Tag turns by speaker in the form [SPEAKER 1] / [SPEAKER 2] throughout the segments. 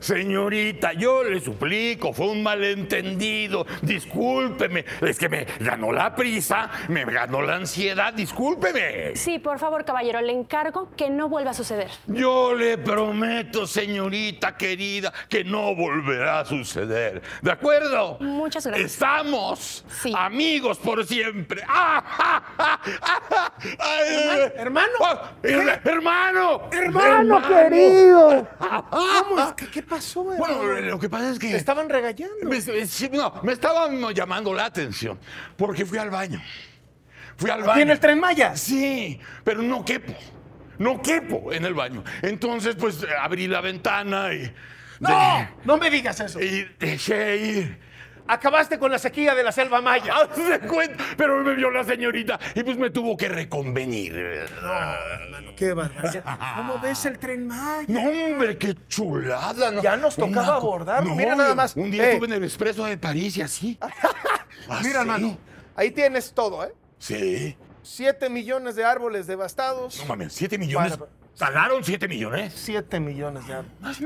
[SPEAKER 1] Señorita, yo le suplico, fue un malentendido, discúlpeme, es que me ganó la prisa, me ganó la ansiedad, discúlpeme.
[SPEAKER 2] Sí, por favor, caballero, le encargo que no vuelva a suceder.
[SPEAKER 1] Yo le prometo, señorita querida, que no volverá a suceder. ¿De acuerdo?
[SPEAKER 2] Muchas gracias. Estamos amigos
[SPEAKER 1] por siempre. Ah, hermano. ¿Hermano? querido. que, pasó? Bueno, lo que pasa es que... estaban regallando. Me, no, me estaban llamando la atención porque fui al baño. Fui al baño. ¿Y en el Tren Maya? Sí, pero no quepo. No quepo en el baño. Entonces, pues, abrí la ventana y... ¡No! no me digas eso. Y dejé ir acabaste con la sequía de la selva maya. cuenta, pero me vio la señorita y pues me tuvo que reconvenir. qué barbaridad. ¿Cómo ves
[SPEAKER 3] el tren maya?
[SPEAKER 1] No, hombre, qué chulada. Ya nos tocaba abordar. Mira nada más. Un día eh. estuve en el expreso de París y así.
[SPEAKER 3] Ah, Mira, hermano, ahí tienes todo, ¿eh? Sí. Siete millones de árboles devastados. No mames,
[SPEAKER 1] siete millones.
[SPEAKER 3] Instalaron 7 millones? 7 millones de árboles.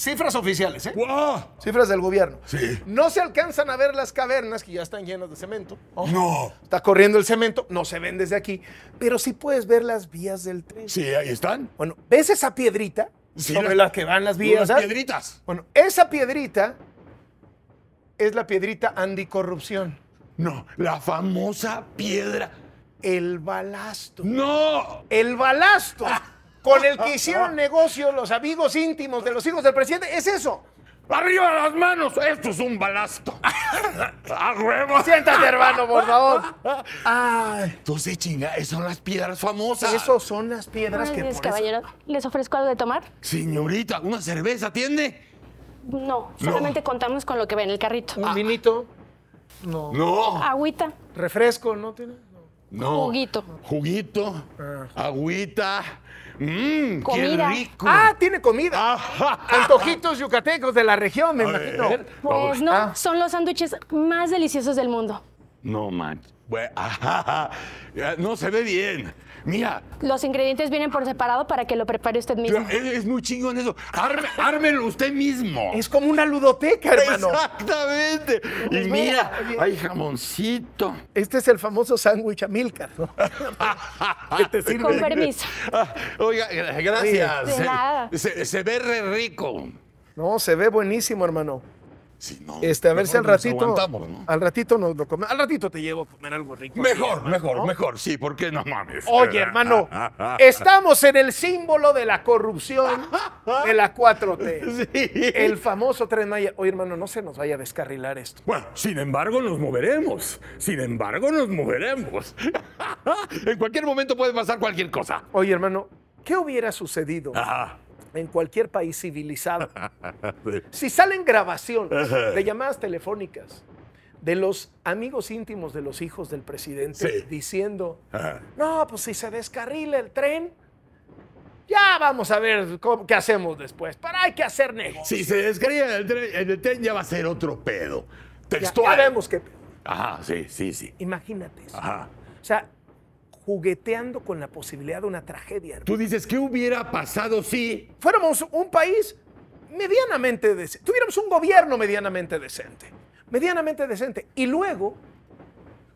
[SPEAKER 3] Cifras oficiales, ¿eh? Cifras del gobierno. Sí. No se alcanzan a ver las cavernas que ya están llenas de cemento. no. Está corriendo el cemento, no se ven desde aquí, pero sí puedes ver las vías del tren. Sí, ahí están. Bueno, ¿ves esa piedrita? sobre las, la que van las vías. Las ¿ah? piedritas. Bueno, esa piedrita es la piedrita anticorrupción.
[SPEAKER 1] No, la
[SPEAKER 3] famosa piedra. El balasto. ¡No! El balasto. Ah con el que hicieron negocio los amigos íntimos de los hijos del presidente, es eso. ¡Arriba las manos! ¡Esto es un balasto!
[SPEAKER 1] ¡A huevo! Siéntate, hermano, por favor. entonces, chinga, ¿esas son las piedras famosas. Esas son las piedras que pones. caballero,
[SPEAKER 2] ¿les ofrezco algo de tomar?
[SPEAKER 1] Señorita, ¿una cerveza
[SPEAKER 2] ¿Tiende? No, solamente contamos con lo que ve en el carrito. ¿Un vinito?
[SPEAKER 3] No. No. Agüita. ¿Refresco no tiene? No. Juguito. Juguito, ah. agüita, Mmm, comida. Ah, tiene comida. Antojitos yucatecos de la región, me imagino. Pues,
[SPEAKER 2] pues no, ah. son los sándwiches más deliciosos del mundo.
[SPEAKER 1] No man. no se ve bien mira.
[SPEAKER 2] Los ingredientes vienen por separado para que lo prepare usted mismo.
[SPEAKER 1] Es, muy chingón eso. ármelo
[SPEAKER 3] usted mismo. Es como una ludoteca, hermano.
[SPEAKER 1] Exactamente. Y pues mira, hay
[SPEAKER 3] jamoncito. Este es el famoso sándwich a ¿no? Con permiso.
[SPEAKER 1] Ah, oiga, eh, gracias. de nada. Se, se ve re rico.
[SPEAKER 3] No, se ve buenísimo, hermano no, este, a ver si al ratito. Al ratito nos lo comemos. Al ratito te llevo a comer algo rico. Mejor,
[SPEAKER 1] mejor, mejor. Sí, porque no mames. Oye, hermano, ah, ah, ah, estamos
[SPEAKER 3] en el símbolo de la corrupción de la 4T. Sí. El famoso Tren Maya. Oye, hermano, no se nos vaya a descarrilar esto. Bueno, sin embargo, nos
[SPEAKER 1] moveremos. Sin embargo, nos moveremos. en cualquier momento puede pasar cualquier cosa.
[SPEAKER 3] Oye, hermano, ¿qué hubiera sucedido? Ajá en cualquier país civilizado. Si salen grabaciones de llamadas telefónicas de los amigos íntimos de los hijos del presidente diciendo, no, pues si se descarrila el tren, ya vamos a ver qué hacemos después, pero hay que hacer negocio. Si se descarrila el tren, ya va a ser otro pedo. Textual. Ya, ya vemos qué
[SPEAKER 1] Ajá, sí, sí, sí.
[SPEAKER 3] Imagínate eso. Ajá. O sea, jugueteando con la posibilidad de una tragedia. Tú dices, ¿qué hubiera pasado si... Fuéramos un país medianamente decente, tuviéramos un gobierno medianamente decente, medianamente decente, y luego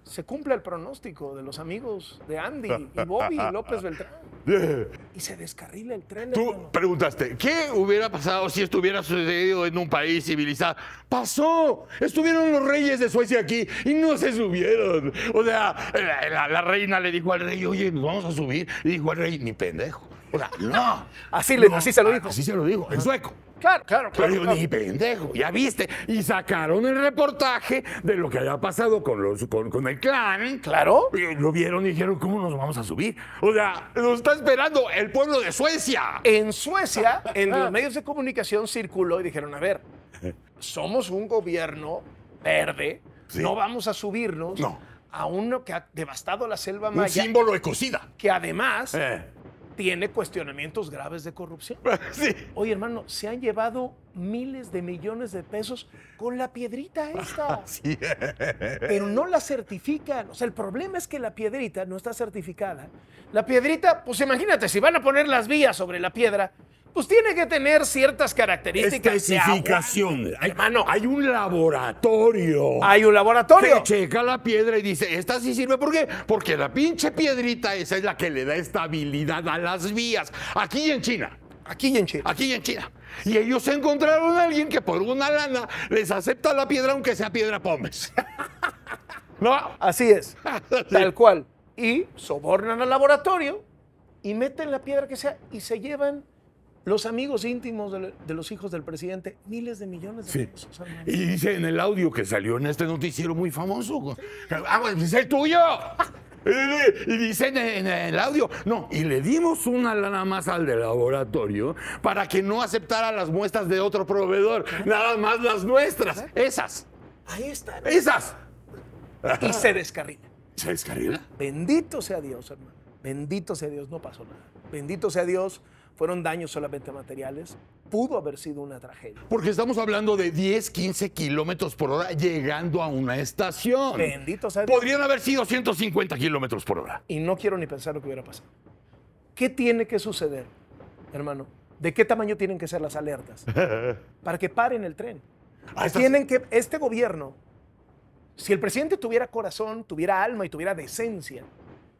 [SPEAKER 3] se cumple el pronóstico de los amigos de Andy y Bobby y López Beltrán.
[SPEAKER 1] Y se descarrila
[SPEAKER 3] el tren. Tú
[SPEAKER 1] preguntaste, ¿qué hubiera pasado si estuviera sucedido en un país civilizado? Pasó. Estuvieron los reyes de Suecia aquí y no se subieron. O sea, eh, la, reina le dijo al rey, oye, nos vamos a subir. Y dijo al rey, ni pendejo. O sea, no. Así, no, así se lo dijo. Así se lo dijo, en sueco. Claro, claro, claro. Pero ni pendejo, ya viste. Y sacaron el reportaje de lo que había pasado con, el clan. Claro. Y lo vieron y dijeron, ¿cómo nos vamos a subir? O sea, nos está esperando el pueblo de Suecia.
[SPEAKER 3] En Suecia, ah, ah, en los ah. medios de comunicación circuló y dijeron, a ver, somos un gobierno verde, no vamos a subirnos a uno que ha devastado la selva maya. Un símbolo cocida Que además... Eh tiene cuestionamientos graves de corrupción. Sí. Oye, hermano, se han llevado miles de millones de pesos con la piedrita esta. Pero no la certifican. O sea, el problema es que la piedrita no está certificada. La piedrita, pues imagínate, si van a poner las vías sobre la piedra, pues tiene que tener ciertas características. Especificación.
[SPEAKER 1] Hay, Hermano, hay un laboratorio. Hay un laboratorio. Que checa la piedra y dice, esta sí sirve. ¿Por qué? Porque la pinche piedrita esa es la que le da estabilidad a las vías. Aquí en China. Aquí en China. Aquí en China. Y ellos encontraron a alguien que por una lana les acepta la piedra aunque sea piedra pómez.
[SPEAKER 3] no, así es. Tal cual. Y sobornan al laboratorio y meten la piedra que sea y se llevan los amigos íntimos de, los hijos del presidente, miles de millones de pesos. Y dice
[SPEAKER 1] en el audio que salió en este noticiero muy famoso. ¡Ah, pues es el tuyo! Y dice en, el audio, no, y le dimos una lana más al de laboratorio para que no aceptara las muestras de otro proveedor, nada más las nuestras, esas. Ahí están. Esas. Y se
[SPEAKER 3] descarrila. ¿Se descarrila? Bendito sea Dios, hermano. Bendito sea Dios, no pasó nada. Bendito sea Dios fueron daños solamente materiales, pudo haber sido una tragedia.
[SPEAKER 1] Porque estamos hablando de 10, 15 kilómetros por hora llegando a una estación. Bendito sea Podrían haber sido 150 kilómetros por hora.
[SPEAKER 3] Y no quiero ni pensar lo que hubiera pasado. ¿Qué tiene que suceder, hermano? ¿De qué tamaño tienen que ser las alertas? Para que paren el tren. Ah, tienen que, este gobierno, si el presidente tuviera corazón, tuviera alma y tuviera decencia,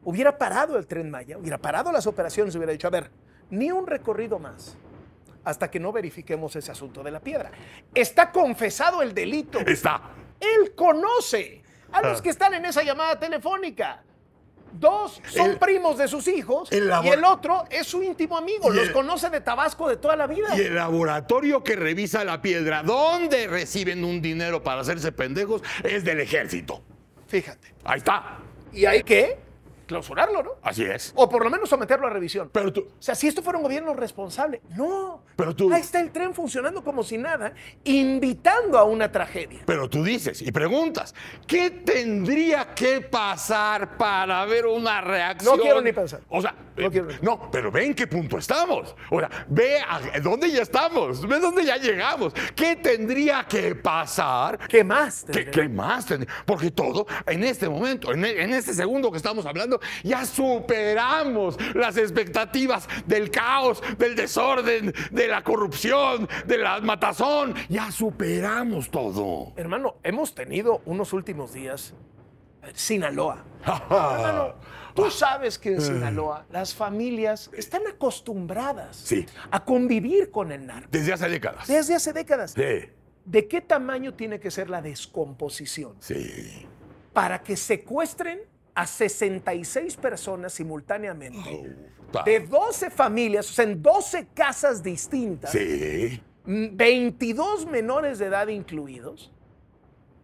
[SPEAKER 3] hubiera parado el tren Maya, hubiera parado las operaciones, hubiera dicho, a ver, ni un recorrido más hasta que no verifiquemos ese asunto de la piedra. Está confesado el delito. Está. Él conoce a los ah. que están en esa llamada telefónica. Dos son primos de sus hijos y el otro es su íntimo amigo. Los conoce de Tabasco de toda la vida. Y el
[SPEAKER 1] laboratorio que revisa la piedra, dónde reciben un dinero para hacerse pendejos, es del ejército. Fíjate. Ahí está.
[SPEAKER 3] ¿Y hay qué? clausurarlo, ¿no? Así es. O por lo menos someterlo a revisión. Pero tú. O sea, si esto fuera un gobierno responsable. No. Pero tú. Ahí está el tren funcionando como si nada, invitando a una tragedia.
[SPEAKER 1] Pero tú dices y preguntas, ¿qué tendría que pasar para ver una reacción? No quiero ni pensar. O sea, no, quiero no pero ve en qué punto estamos. O sea, ve a dónde ya estamos, ve dónde ya llegamos. ¿Qué tendría que pasar? ¿Qué más? ¿Qué, más? Tendría? Porque todo en este momento, en este segundo que estamos hablando, ya superamos las expectativas del caos, del desorden, de la corrupción, de la matazón,
[SPEAKER 3] ya superamos todo. Hermano, hemos tenido unos últimos días Sinaloa. tú ah. sabes que en eh. Sinaloa las familias están acostumbradas a convivir con el narco.
[SPEAKER 1] Desde hace décadas. Desde hace décadas. ¿De
[SPEAKER 3] qué tamaño tiene que ser la descomposición? Para que secuestren a 66 personas simultáneamente oh, de 12 familias, o sea, en 12 casas distintas. 22 mm, menores de edad incluidos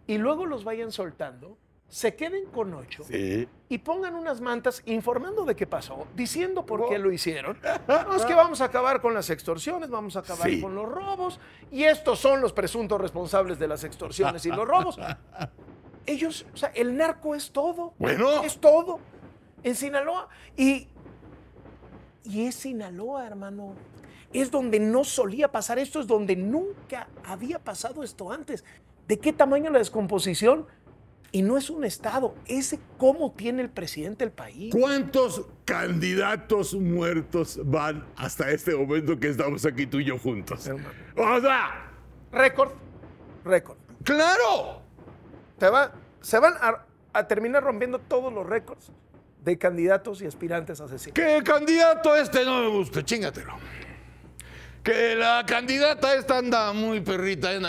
[SPEAKER 3] y luego los vayan soltando, se queden con ocho y pongan unas mantas informando de qué pasó, diciendo por qué oh. lo hicieron. es que vamos a acabar con las extorsiones, vamos a acabar con los robos y estos son los presuntos responsables de las extorsiones y los robos. ellos, o sea, el narco es todo. Bueno. Es todo. En Sinaloa. Y, y es Sinaloa, hermano. Es donde no solía pasar esto, es donde nunca había pasado esto antes. ¿De qué tamaño la descomposición? Y no es un Estado, es cómo tiene el presidente del país. ¿Cuántos candidatos
[SPEAKER 1] muertos van hasta este momento que estamos aquí tú y yo juntos? Vamos
[SPEAKER 3] O sea, récord, récord. ¡Claro! se van a, terminar rompiendo todos los récords de candidatos y aspirantes asesinos. Que el
[SPEAKER 1] candidato este no me guste, chingatelo. Que la candidata esta anda muy perrita, ¿eh?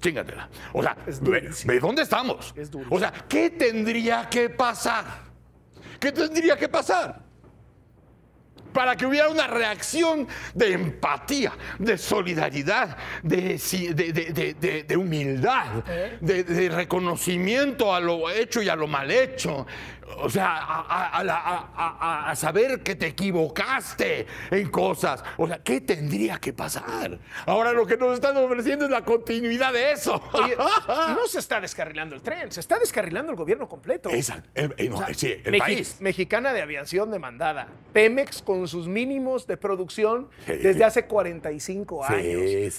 [SPEAKER 1] chingatela. O sea, ¿de dónde estamos? o sea, ¿qué tendría que pasar? ¿Qué tendría que pasar? para que hubiera una reacción de empatía, de solidaridad, de, humildad, de, reconocimiento a lo hecho y a lo mal hecho o sea, a, saber que te equivocaste en cosas. O sea, ¿qué tendría que pasar? Ahora lo que nos están ofreciendo
[SPEAKER 3] es la continuidad de eso. no se está descarrilando el tren, se está descarrilando el gobierno completo. Exacto. Eh, eh, país. Mexicana de aviación demandada. Pemex con sus mínimos de producción desde hace 45 años.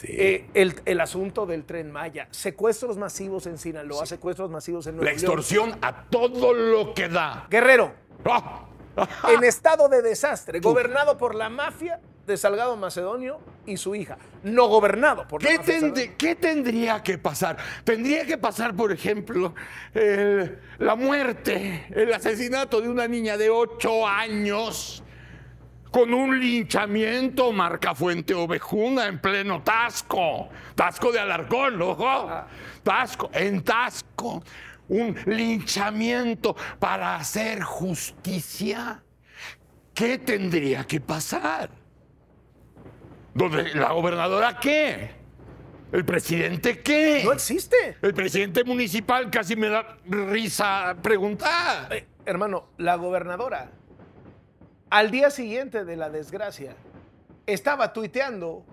[SPEAKER 3] Eh, el, asunto del tren Maya, secuestros masivos en Sinaloa, secuestros masivos en Nueva La extorsión a todo lo que da Guerrero. Ah. en estado de desastre, gobernado por la mafia de Salgado Macedonio y su hija, no gobernado por ¿Qué, ¿Qué tendría que pasar? Tendría que pasar, por ejemplo, la
[SPEAKER 1] muerte, el asesinato de una niña de 8 años con un linchamiento marca Fuente Ovejuna en pleno Tasco, Tasco de Alarcón, ojo, ah. Tasco, en Tasco un linchamiento para hacer justicia, ¿qué tendría que pasar? ¿Dónde ¿La gobernadora qué? ¿El presidente
[SPEAKER 3] qué? No existe. El presidente municipal casi me da risa preguntar. Eh, hermano, la gobernadora, al día siguiente de la desgracia, estaba tuiteando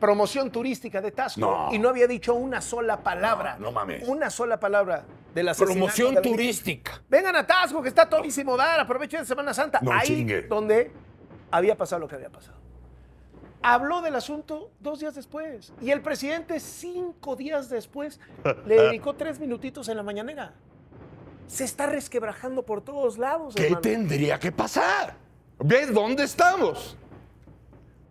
[SPEAKER 3] promoción turística de Tasco y no había dicho una sola palabra. no mames. Una sola palabra de la Promoción turística. Vengan a Tasco, que está todísimo dar, aprovechen de Semana Santa. Ahí donde había pasado lo que había pasado. Habló del asunto dos días después. Y el presidente, cinco días después, le dedicó tres minutitos en la mañanera. Se está resquebrajando por todos lados. ¿Qué tendría
[SPEAKER 1] que pasar? ¿Ves dónde estamos?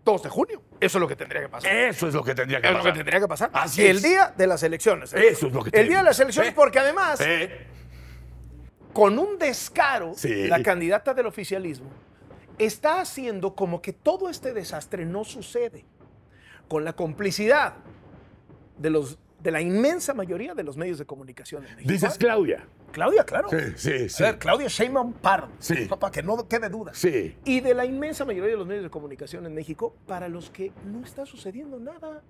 [SPEAKER 1] 2 de junio. Eso es lo que tendría
[SPEAKER 3] que pasar. Eso
[SPEAKER 1] es lo que tendría que pasar. lo que tendría que pasar. Así el día
[SPEAKER 3] de las elecciones. ¿eh? Eso, es lo que El día de las elecciones, porque además, con un descaro, la candidata del oficialismo está haciendo como que todo este desastre no sucede. Con la complicidad de los de la inmensa mayoría de los medios de comunicación. En México. Dices Claudia. Claudia, claro. Sí, sí, sí. Claudia Sheinbaum Pardo. Sí. Para que no quede duda. Sí. Y de la inmensa mayoría de los medios de comunicación en México, para los que no está sucediendo nada.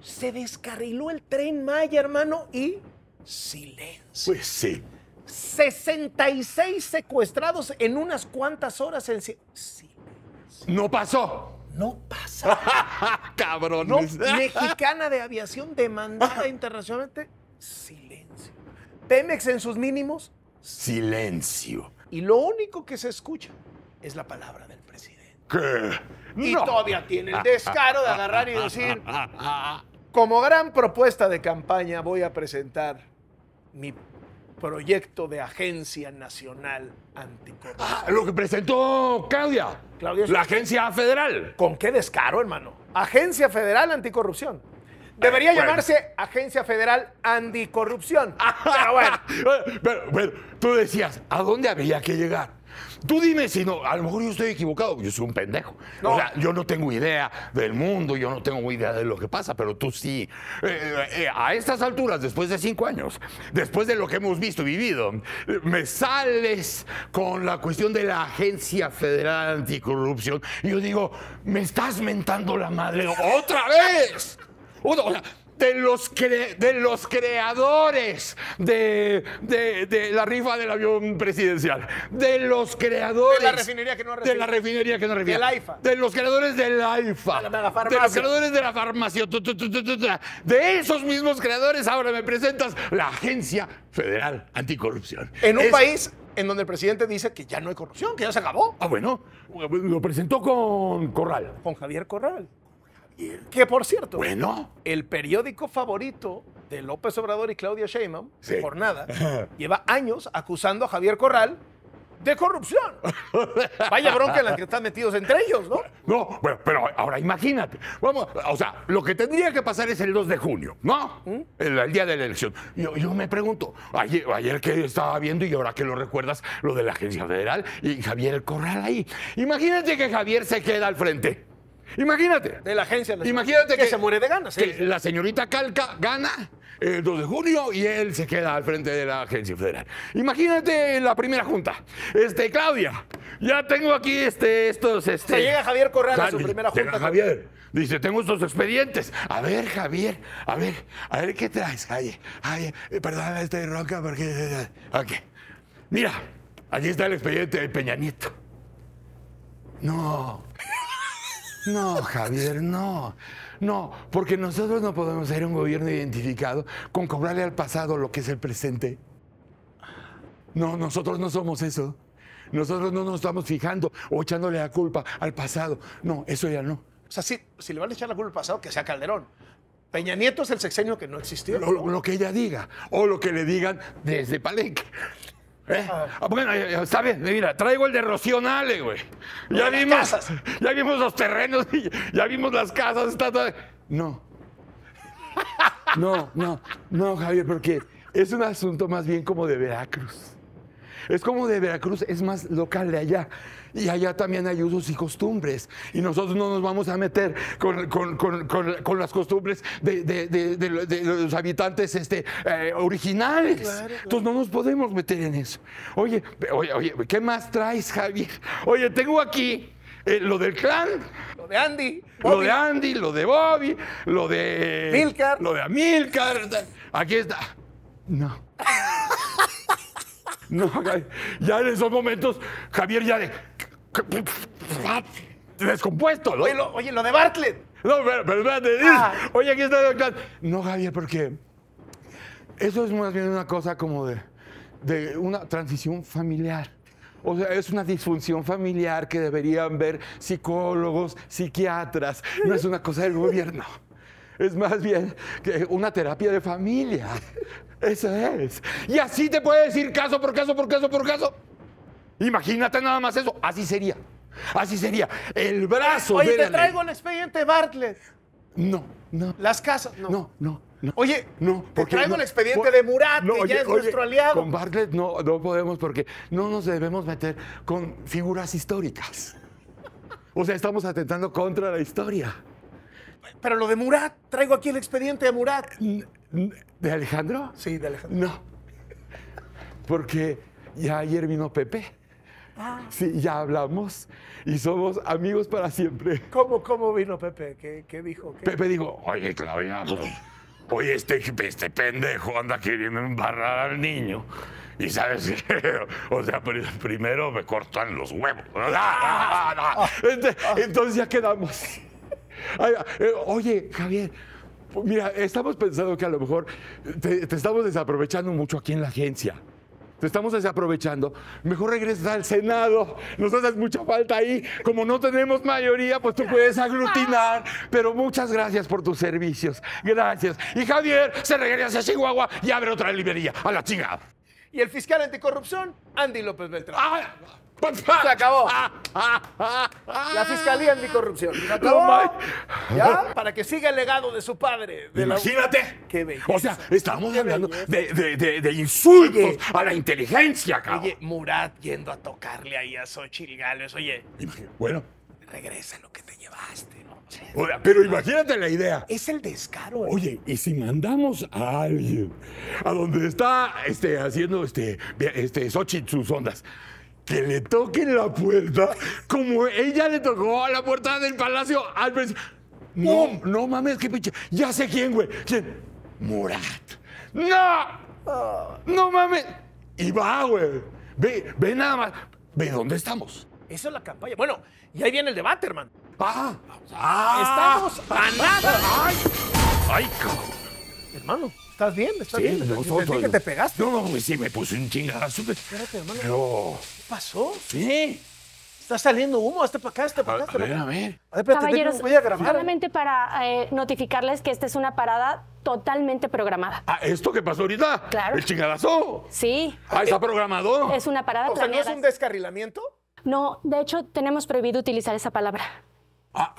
[SPEAKER 3] Se descarriló el tren Maya, hermano, y silencio. Pues sí. 66 secuestrados en unas cuantas horas en silencio.
[SPEAKER 1] No pasó. No pasa. cabrón. mexicana
[SPEAKER 3] de aviación demandada internacionalmente, silencio. Pemex en sus mínimos,
[SPEAKER 1] silencio.
[SPEAKER 3] Y lo único que se escucha es la palabra del presidente. ¿Qué? Y todavía tiene el descaro de agarrar y decir, como gran propuesta de campaña voy a presentar mi proyecto de agencia nacional anticorrupción. Ah, lo que presentó Claudia. La agencia federal. ¿Con qué descaro, hermano? Agencia Federal Anticorrupción. Debería llamarse Agencia Federal Anticorrupción. pero
[SPEAKER 1] bueno. tú decías, ¿a dónde había que llegar? Tú dime si no, a lo mejor yo estoy equivocado, yo soy un pendejo. O sea, yo no tengo idea del mundo, yo no tengo idea de lo que pasa, pero tú sí. Eh, eh, eh, a estas alturas, después de cinco años, después de lo que hemos visto y vivido, me sales con la cuestión de la Agencia Federal Anticorrupción y yo digo, me estás mentando la madre otra vez de los, cre, de los creadores de, la rifa del avión presidencial, de los creadores de la refinería que no refina, de la refinería que no refina, de, la de los creadores de la de, los creadores de la farmacia, de esos mismos creadores ahora me presentas la Agencia Federal Anticorrupción.
[SPEAKER 3] En un país en donde el presidente dice que ya no hay corrupción, que ya se acabó. Ah, bueno, lo presentó con Corral. Con Javier Corral. Que por cierto, bueno, el periódico favorito de López Obrador y Claudia Sheinbaum, Jornada, lleva años acusando a Javier Corral de corrupción. Vaya bronca en la que están metidos entre ellos, ¿no? No,
[SPEAKER 1] pero ahora imagínate. Vamos, o sea, lo que tendría que pasar es el 2 de junio, ¿no? ¿Mm? El, día de la elección. Yo, yo me pregunto, ayer, ayer, que estaba viendo y ahora que lo recuerdas, lo de la Agencia Federal y Javier Corral ahí. Imagínate que Javier se queda al frente. Imagínate. De la agencia Imagínate que, se muere de ganas. ¿eh? Que la señorita Calca gana el 2 de junio y él se queda al frente de la agencia federal. Imagínate la primera junta. Este, Claudia, ya tengo aquí este, estos. Este, se llega Javier Corral a su primera junta. Javier. Dice, tengo estos expedientes. A ver, Javier, a ver, a ver qué traes. Ay, ay, eh, perdón, este roca porque. Ok. Mira, allí está el expediente del Peña Nieto. No. No, Javier, no. No, porque nosotros no podemos ser un gobierno identificado con cobrarle al pasado lo que es el presente. No, nosotros no somos eso. Nosotros no nos estamos fijando o echándole la culpa al pasado. No, eso ya no.
[SPEAKER 3] O sea, si, si le van a echar la culpa al pasado, que sea Calderón. Peña Nieto es el sexenio que no existió. lo,
[SPEAKER 1] que ella diga,
[SPEAKER 3] o lo que le digan desde Palenque.
[SPEAKER 1] ¿Eh? Ah, bueno, está eh, eh, mira, traigo el de Rocío Nale, güey. Ya vimos, ya vimos los terrenos, ya vimos las casas. No. No, no, no, Javier, porque es un asunto más bien como de Veracruz. Es como de Veracruz, es más local de allá. Y allá también hay usos y costumbres. Y nosotros no nos vamos a meter con, las costumbres de, los habitantes este, eh, originales. Entonces no nos podemos meter en eso. Oye, oye, oye, ¿qué más traes, Javier? Oye, tengo aquí. Eh, lo del clan. Lo de Andy. Lo de Andy, lo de Bobby, lo de. Milcar. Lo de Amilcar. Aquí está. No. No, ya en esos momentos, Javier ya de. Descompuesto, Oye, lo, oye, lo de Bartlett. No, pero, espérate. Ah. Oye, aquí está No, Javier, porque eso es más bien una cosa como de, de una transición familiar. O sea, es una disfunción familiar que deberían ver psicólogos, psiquiatras. No es una cosa del gobierno. Es más bien una terapia de familia. Eso es. Y así te puede decir caso por caso, por caso, por caso. Imagínate nada más eso. Así sería. Así sería. El brazo. Oye, te traigo
[SPEAKER 3] el expediente Bartlett.
[SPEAKER 1] No, no. Las casas. No, no, no. Oye, no, te traigo el expediente de Murat, que ya es nuestro aliado. Con Bartlett no, no podemos porque no nos debemos meter con figuras históricas. O sea, estamos atentando contra la historia.
[SPEAKER 3] Pero lo de Murat, traigo aquí el expediente de Murat.
[SPEAKER 1] ¿De Alejandro? Sí, de Alejandro. No. Porque ya ayer vino Pepe. Ah. Sí, ya hablamos y somos amigos para siempre. ¿Cómo, cómo vino Pepe? ¿Qué, qué dijo? Pepe dijo, oye, Claudia, oye, este, este pendejo anda queriendo embarrar al niño. Y sabes o sea, primero me cortan los huevos. Entonces ya quedamos. Eh, oye, Javier, Mira, estamos pensando que a lo mejor te, estamos desaprovechando mucho aquí en la agencia te estamos desaprovechando, mejor regresas al Senado, nos haces mucha falta ahí, como no tenemos mayoría, pues tú puedes aglutinar, pero muchas gracias por tus servicios, gracias. Y Javier se regresa a Chihuahua y abre otra librería, a la chingada.
[SPEAKER 3] Y el fiscal anticorrupción, Andy López Beltrán. ¡Ah! Se acabó. La fiscalía anticorrupción. Se acabó. ¿Ya? Para que siga el legado de su padre. De la- Imagínate.
[SPEAKER 1] Qué O sea, estamos hablando de, insultos a la inteligencia, cabrón. Oye,
[SPEAKER 3] Murat yendo a tocarle ahí a Xochitl Oye, Bueno, regresa lo que te llevaste,
[SPEAKER 1] pero imagínate la idea. Es el descaro. ¿eh? Oye, ¿y si mandamos a alguien a donde está este, haciendo este, este, Xochitl sus ondas? que le toquen la puerta como ella le tocó a la puerta del palacio al presidente. No, no mames, qué pinche. Ya sé quién, güey. ¿Quién? Murat. ¡No! ¡No mames! Y va, güey. Ve, ve nada más. Ve dónde estamos.
[SPEAKER 3] Esa es la campaña. Bueno, y ahí viene el debate, hermano. Ah, ah, Estamos a ah. nada. Ay, ay, cabrón. Hermano. ¿Estás bien? ¿Estás sí, bien? No, te pegaste?
[SPEAKER 1] No, no, sí, me puse un chingadazo.
[SPEAKER 3] Espérate, hermano. ¿Qué pasó? Sí. Está saliendo humo, hasta para acá, hasta para acá. A, ver, a ver. A ver, Caballeros, voy a grabar.
[SPEAKER 2] solamente para eh, notificarles que esta es una parada totalmente programada.
[SPEAKER 1] ¿Ah, esto qué pasó ahorita? Claro. ¿El chingadazo?
[SPEAKER 2] Sí. Ah, está programado. Es una parada o es un
[SPEAKER 3] descarrilamiento?
[SPEAKER 2] No, de hecho, tenemos prohibido utilizar esa palabra.
[SPEAKER 3] Ah,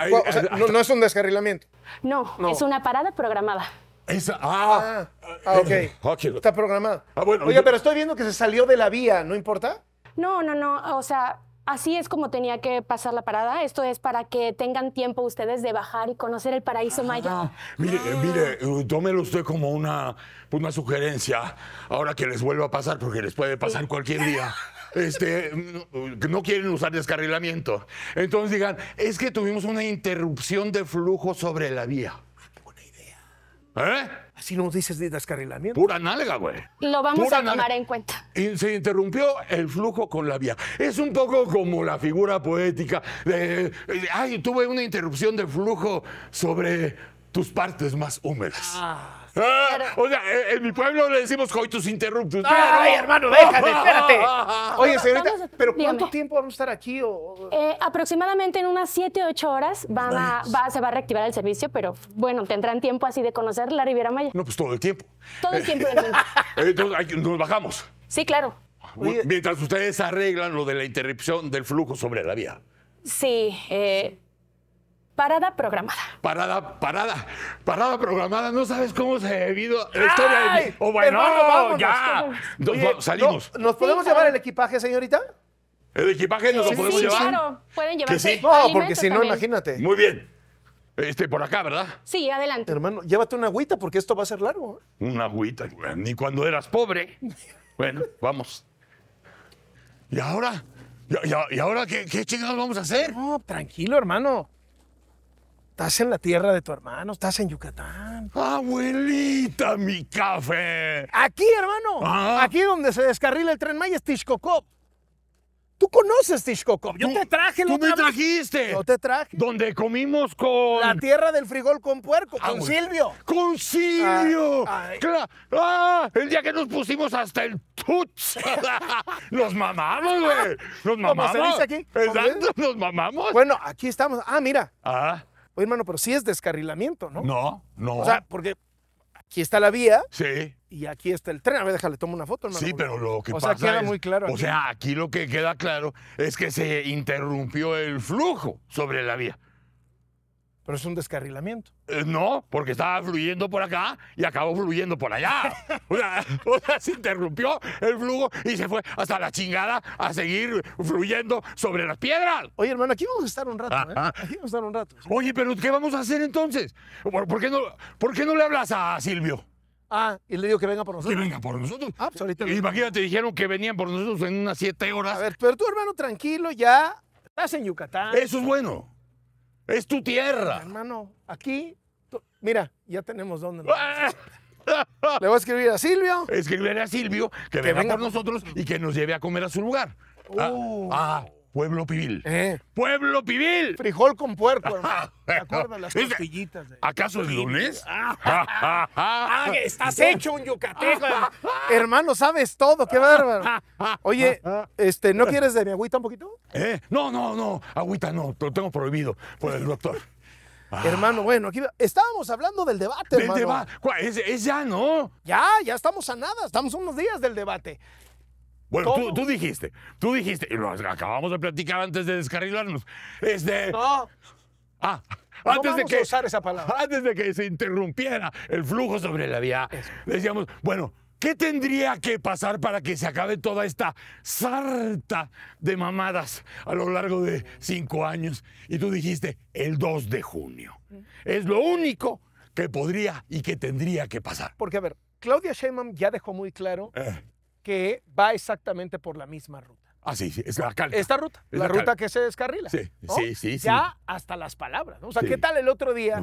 [SPEAKER 3] no, es un descarrilamiento.
[SPEAKER 2] no, es una parada programada.
[SPEAKER 3] Ah.
[SPEAKER 2] Ah, ah, ok. Eh,
[SPEAKER 3] Está programada. Ah, bueno, Oye, pero estoy viendo que se salió de la vía, ¿no importa?
[SPEAKER 2] No, no, no. O sea, así es como tenía que pasar la parada. Esto es para que tengan tiempo ustedes de bajar y conocer el paraíso maya.
[SPEAKER 1] mire, eh, mire, eh, usted como una, sugerencia ahora que les vuelva a pasar, porque les puede pasar cualquier día. Este, mm, no quieren usar descarrilamiento. Entonces digan, es que tuvimos una interrupción de flujo sobre la vía. ¿Eh?
[SPEAKER 3] Así nos dices de descarrilamiento.
[SPEAKER 1] Pura nalga, güey.
[SPEAKER 2] Lo vamos a tomar en cuenta.
[SPEAKER 1] Y se interrumpió el flujo con la vía. Es un poco como la figura poética de, de ay, tuve una interrupción de flujo sobre tus partes más húmedas. Ah. Ah, o sea, en mi pueblo le decimos coitus interruptus. Ay, hermano, déjate,
[SPEAKER 2] espérate. Oye, señorita, ¿pero cuánto tiempo vamos a estar aquí? Eh, aproximadamente en unas 7, 8 horas se va a reactivar el servicio, pero bueno, tendrán tiempo así de conocer la Riviera Maya.
[SPEAKER 1] No, pues todo el tiempo. Todo el tiempo. del eh, Entonces, nos bajamos.
[SPEAKER 2] Sí, claro. Mientras
[SPEAKER 1] ustedes arreglan lo de la interrupción del flujo sobre la vía.
[SPEAKER 2] Sí, eh, Parada programada.
[SPEAKER 1] Parada, parada, parada programada. No
[SPEAKER 3] sabes cómo se ha vivido la historia de mí. O oh, bueno, ya. salimos. ¿Nos podemos llevar el equipaje, señorita? ¿El equipaje nos lo podemos sí, llevar?
[SPEAKER 2] claro. Pueden llevarse No, porque si no,
[SPEAKER 3] imagínate. Muy bien. Este, por acá, ¿verdad?
[SPEAKER 2] Sí, adelante.
[SPEAKER 3] Hermano, llévate una agüita porque esto va a ser largo.
[SPEAKER 1] ¿eh? Una agüita, Ni cuando eras pobre. Bueno, vamos.
[SPEAKER 3] ¿Y ahora? ¿Y, ahora qué, qué chingados vamos a hacer? No, tranquilo, hermano. Estás en la tierra de tu hermano, estás en Yucatán. Abuelita, mi café. Aquí, hermano. Ah. Aquí donde se descarrila el tren Maya es Tú conoces Tishkokov. Yo te traje que. Tú me trajiste. Yo te traje. Donde comimos con. La tierra del frijol con puerco, con Silvio. ¡Con
[SPEAKER 1] Silvio! Ah, ah, El día que nos pusimos hasta el tuts.
[SPEAKER 3] Los mamamos, güey. Los mamamos. ¿Cómo se dice aquí? Exacto, nos mamamos. Bueno, aquí estamos. Ah, mira. Ah. Oye, hermano, pero sí es descarrilamiento, ¿no? No, no. O sea, porque aquí está la vía. Sí. Y aquí está el tren. A ver, déjale, tomo una foto, ¿no? Sí, pero lo que pasa. O sea, queda muy claro. O sea,
[SPEAKER 1] aquí lo que queda claro es que se interrumpió el flujo sobre la vía.
[SPEAKER 3] Pero es un descarrilamiento.
[SPEAKER 1] Eh, no, porque estaba fluyendo por acá y acabó fluyendo por allá. O sea, se interrumpió el flujo y se fue hasta la chingada a seguir fluyendo sobre las piedras. Oye, hermano, aquí vamos a estar un rato, ¿eh? Aquí vamos a estar un rato. Oye, pero ¿qué vamos a hacer entonces? ¿Por, por qué no, ¿Por qué no le hablas
[SPEAKER 3] a Silvio? Ah, y le digo que venga por nosotros. Que venga por nosotros. Ah, pues Imagínate, dijeron que venían por nosotros en unas siete horas. A ver, pero tú, hermano, tranquilo, ya estás en Yucatán. Eso es bueno. Es tu tierra. Hermano, aquí, mira, ya tenemos dónde. ¡Ah! Le voy a escribir a Silvio.
[SPEAKER 1] Escribirle a Silvio que, venga con nosotros y que nos lleve a comer a su lugar. ah, uh. ah Pueblo pibil. Eh. ¡Pueblo pibil!
[SPEAKER 3] Frijol con puerco, ah,
[SPEAKER 1] ¿Te acuerdas las ¿Acaso es lunes? ah, estás hecho
[SPEAKER 3] un yucateco. hermano, sabes todo, qué bárbaro. Oye,
[SPEAKER 1] este, ¿no quieres de
[SPEAKER 3] mi agüita un poquito?
[SPEAKER 1] ¿Eh? No, no, no, agüita no, lo tengo
[SPEAKER 3] prohibido por el doctor. Hermano, bueno, aquí estábamos hablando del debate, hermano. es, es, ya, ¿no? Ya, ya estamos a nada, estamos unos días del debate.
[SPEAKER 1] Bueno, tú, dijiste, tú dijiste, y lo acabamos de platicar antes de descarrilarnos. Este. Ah, antes de que. usar esa palabra. Antes de que se interrumpiera el flujo sobre la vía, decíamos, bueno, ¿qué tendría que pasar para que se acabe toda esta sarta de mamadas a lo largo de cinco años? Y tú dijiste, el 2 de junio. Mm. Es lo único que podría y que tendría que pasar.
[SPEAKER 3] Porque, a ver, Claudia Sheinbaum ya dejó muy claro eh que va exactamente por la misma ruta.
[SPEAKER 1] Ah, sí, sí, es la Esta ruta, la, ruta que
[SPEAKER 3] se descarrila. Sí, sí, sí. Ya hasta las palabras, ¿no? O sea, ¿qué tal el otro día?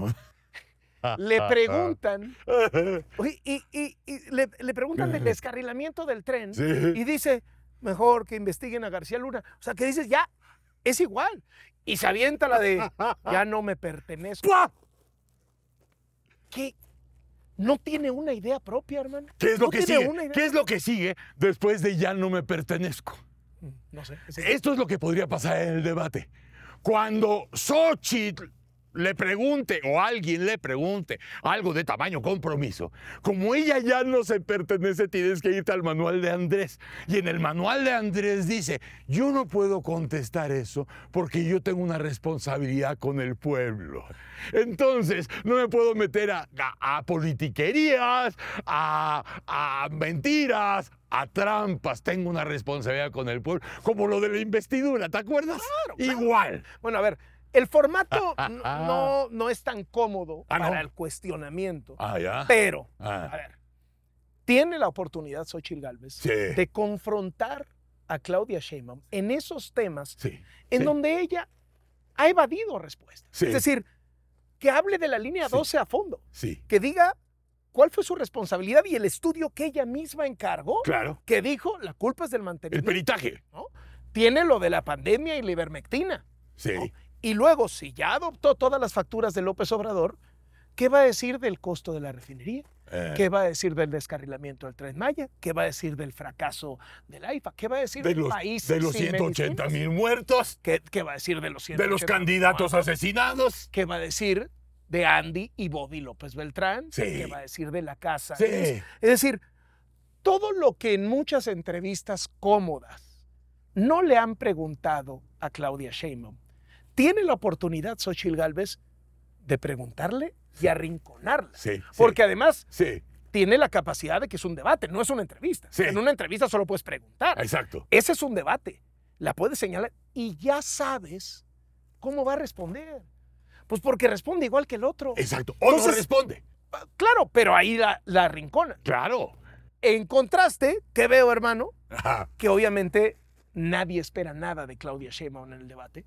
[SPEAKER 3] le preguntan, y, y, le, preguntan del descarrilamiento del tren, y dice, mejor que investiguen a García Luna. O sea, que dices, ya, es igual. Y se avienta la de, ya no me pertenezco. ¿Qué, no tiene una idea propia, hermano. ¿Qué es lo que sigue? ¿Qué es
[SPEAKER 1] lo que sigue después de ya no me pertenezco? Mm, no sé. Esto es lo que podría pasar en el debate. Cuando Xochitl le pregunte o alguien le pregunte algo de tamaño compromiso, como ella ya no se pertenece, tienes que irte al manual de Andrés. Y en el manual de Andrés dice, yo no puedo contestar eso porque yo tengo una responsabilidad con el pueblo. Entonces, no me puedo meter a, politiquerías, a, mentiras, a trampas, tengo una responsabilidad con el pueblo, como lo de la investidura, ¿te acuerdas? Igual. Bueno, a ver,
[SPEAKER 3] el formato ah, ah, ah. No, no es tan cómodo para el cuestionamiento. Pero, tiene la oportunidad Xochitl Gálvez de confrontar a Claudia Sheinbaum en esos temas en donde ella ha evadido respuestas. Es decir, que hable de la línea 12 a fondo. Que diga cuál fue su responsabilidad y el estudio que ella misma encargó. Que dijo, la culpa es del mantenimiento. El peritaje. Tiene lo de la pandemia y la ivermectina. Sí. Y luego, si ya adoptó todas las facturas de López Obrador, ¿qué va a decir del costo de la refinería? Eh. ¿Qué va a decir del descarrilamiento del Tren Maya? ¿Qué va a decir del fracaso del AIFA? ¿Qué va a decir de los, del país De los 180 mil muertos. ¿Qué, va a decir de los De los candidatos asesinados. ¿Qué va a decir de Andy y Bobby López Beltrán? ¿Qué va a decir de la casa? Es, es decir, todo lo que en muchas entrevistas cómodas no le han preguntado a Claudia Sheinbaum tiene la oportunidad Xochitl Galvez de preguntarle y arrinconarla. porque además tiene la capacidad de que es un debate, no es una entrevista. En una entrevista solo puedes preguntar. Exacto. Ese es un debate. La puedes señalar y ya sabes cómo va a responder. Pues porque responde igual que el otro. Exacto. O no no responde. Ah, claro, pero ahí la, la arrincona. Claro. En contraste, ¿qué veo, hermano? Que obviamente nadie espera nada de Claudia Sheinbaum en el debate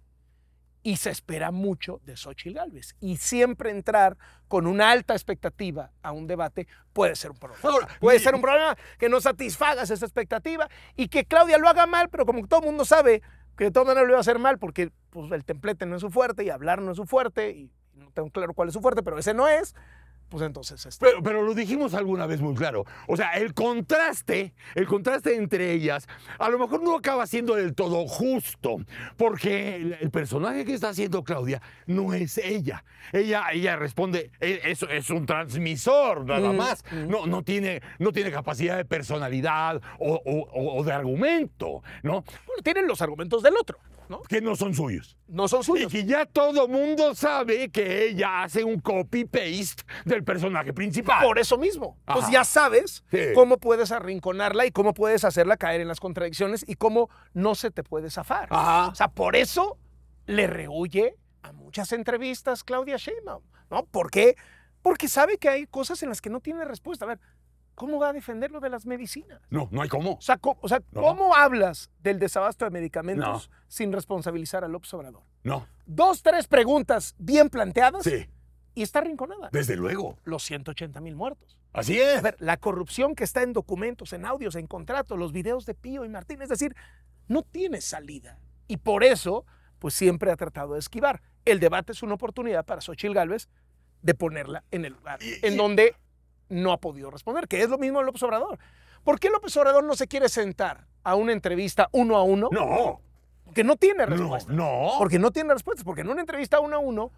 [SPEAKER 3] y se espera mucho de Xochitl Gálvez. Y siempre entrar con una alta expectativa a un debate puede ser un problema. puede ser un problema que no satisfagas esa expectativa y que Claudia lo haga mal, pero como todo el mundo sabe que de todas maneras lo iba a hacer mal porque pues, el templete no es su fuerte y hablar no es su fuerte y no tengo claro cuál es su fuerte, pero ese no es pues entonces... Este... Pero, lo dijimos alguna vez muy claro. O sea, el contraste, el contraste entre ellas,
[SPEAKER 1] a lo mejor no acaba siendo del todo justo, porque el, personaje que está haciendo Claudia no es ella. Ella, ella responde, e, es, es un transmisor nada mm, más. Mm. No, no, tiene, no tiene capacidad de personalidad o, de argumento, ¿no? Bueno, tienen los argumentos del otro. Que
[SPEAKER 3] no son suyos.
[SPEAKER 1] No son suyos. Y que ya
[SPEAKER 3] todo mundo sabe que ella hace un copy-paste del personaje principal. Por eso mismo. Pues ya sabes cómo puedes arrinconarla y cómo puedes hacerla caer en las contradicciones y cómo no se te puede zafar. O sea, por eso le rehuye a muchas entrevistas Claudia Sheinbaum, ¿no? ¿Por qué? Porque sabe que hay cosas en las que no tiene respuesta. A ver, ¿cómo va a defenderlo de las medicinas? No, no hay cómo. O sea, ¿cómo, hablas del desabasto de medicamentos sin responsabilizar al López Obrador? No. Dos, tres preguntas bien planteadas. Sí. Y está rinconada. Desde luego. Los 180 mil muertos. Así es. A ver, la corrupción que está en documentos, en audios, en contratos, los videos de Pío y Martín. Es decir, no tiene salida. Y por eso, pues siempre ha tratado de esquivar. El debate es una oportunidad para Xochil Gálvez de ponerla en el lugar en donde no ha podido responder, que es lo mismo López Obrador. ¿Por qué López Obrador no se quiere sentar a una entrevista uno a uno? No. Porque no tiene respuesta. No, Porque no tiene respuestas. Porque en una entrevista uno a uno,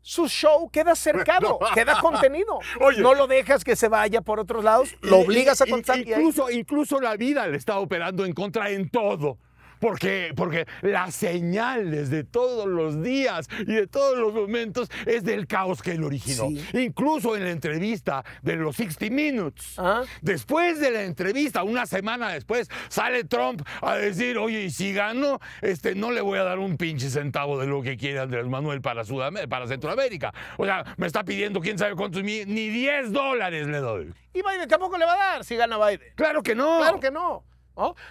[SPEAKER 3] su show queda cercado, queda contenido. Oye. no lo dejas que se vaya por otros lados, lo obligas a contar. Incluso,
[SPEAKER 1] incluso la vida le está operando en contra en todo porque, porque las señales de todos los días y de todos los momentos es del caos que él originó. Incluso en la entrevista de los 60 Minutes, ah. después de la entrevista, una semana después, sale Trump a decir, oye, si gano, este, no le voy a dar un pinche centavo de lo que quiere Andrés Manuel para, sudamérica para Centroamérica. O sea, me está pidiendo quién sabe cuántos, ni 10 dólares le doy.
[SPEAKER 3] Y Biden tampoco le va a dar si gana Biden. Claro que no. Claro que no.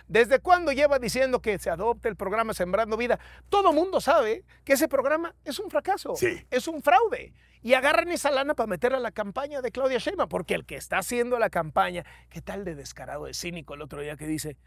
[SPEAKER 3] ¿Desde cuándo lleva diciendo que se adopte el programa Sembrando Vida? Todo mundo sabe que ese programa es un fracaso, es un fraude. Y agarran esa lana para meterla a la campaña de Claudia Sheinbaum, porque el que está haciendo la campaña, qué tal de descarado, de cínico el otro día que dice,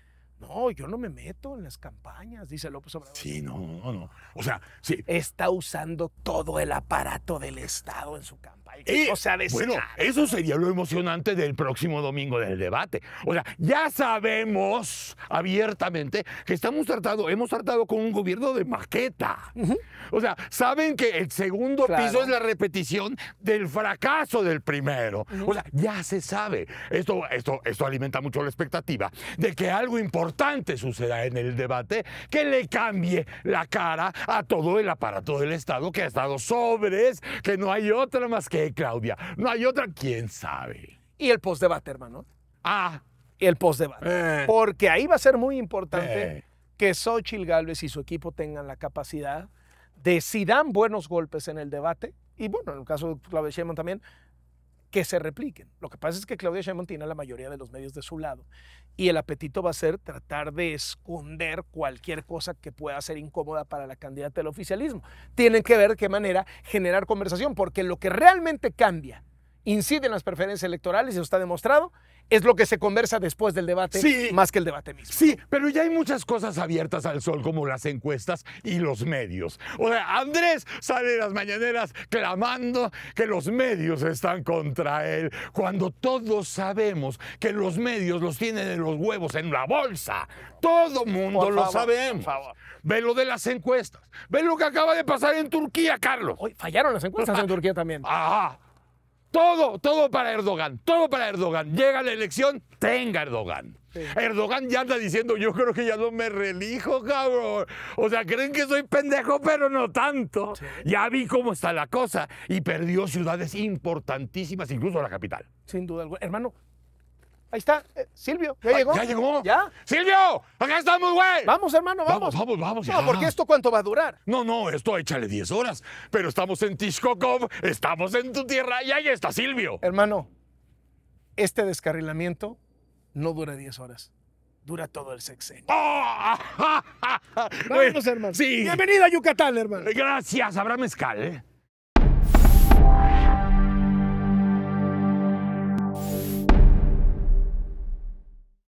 [SPEAKER 3] no, yo no me meto en las campañas, dice López Obrador. Sí, no, no, no. O sea, sí. Está usando todo el aparato del Estado en su campaña. Eh, o sea, Bueno, eso sería lo
[SPEAKER 1] emocionante del próximo domingo del debate. O sea, ya sabemos abiertamente que estamos tratando, hemos tratado con un gobierno de maqueta. O sea, saben que el segundo piso es la repetición del fracaso del primero. O sea, ya se sabe. Esto, esto, esto alimenta mucho la expectativa de que algo importante importante suceda en el debate que le cambie la cara a todo el aparato del Estado que ha estado sobres, que no hay otra más que Claudia. No hay otra, quién sabe.
[SPEAKER 3] Y el postdebate, hermano. Ah. el postdebate. Eh. Porque ahí va a ser muy importante eh. que Sochi Gálvez y su equipo tengan la capacidad de si dan buenos golpes en el debate, y bueno, en el caso de Claudia Sheinbaum también, que se repliquen. Lo que pasa es que Claudia Sheinbaum tiene la mayoría de los medios de su lado y el apetito va a ser tratar de esconder cualquier cosa que pueda ser incómoda para la candidata del oficialismo. Tienen que ver de qué manera generar conversación, porque lo que realmente cambia incide en las preferencias electorales, eso está demostrado, es lo que se conversa después del debate más que el debate mismo. Sí, pero ya
[SPEAKER 1] hay muchas cosas abiertas al sol como las encuestas y los medios. O sea, Andrés sale en las mañaneras clamando que los medios están contra él, cuando todos sabemos que los medios los tienen en los huevos, en la bolsa. Todo mundo lo sabemos. Ve lo de las encuestas. Ve lo que acaba de pasar en Turquía, Carlos. Hoy
[SPEAKER 3] fallaron las encuestas en Turquía también.
[SPEAKER 1] Ajá. Todo, todo para Erdogan, todo para Erdogan. Llega la elección, tenga Erdogan. Erdogan ya anda diciendo, yo creo que ya no me relijo, cabrón. O sea, creen que soy pendejo, pero no tanto. Ya vi cómo está la cosa y perdió ciudades importantísimas, incluso la capital.
[SPEAKER 3] Sin duda alguna. Hermano, Ahí está, eh, Silvio, ¿ya ah, llegó? ¿Ya llegó? ¿Ya? ¡Silvio! ¡Acá estamos, güey! Vamos, hermano, vamos. Vamos, vamos, vamos. No, porque esto cuánto va a durar.
[SPEAKER 1] No, no, esto échale 10 horas. Pero estamos en Tishkokov, estamos en tu tierra y ahí está Silvio.
[SPEAKER 3] Hermano, este descarrilamiento no dura 10 horas. Dura todo el sexenio. Oh, hermano. Sí. Bienvenido a Yucatán, hermano. Gracias, habrá
[SPEAKER 1] mezcal, ¿eh?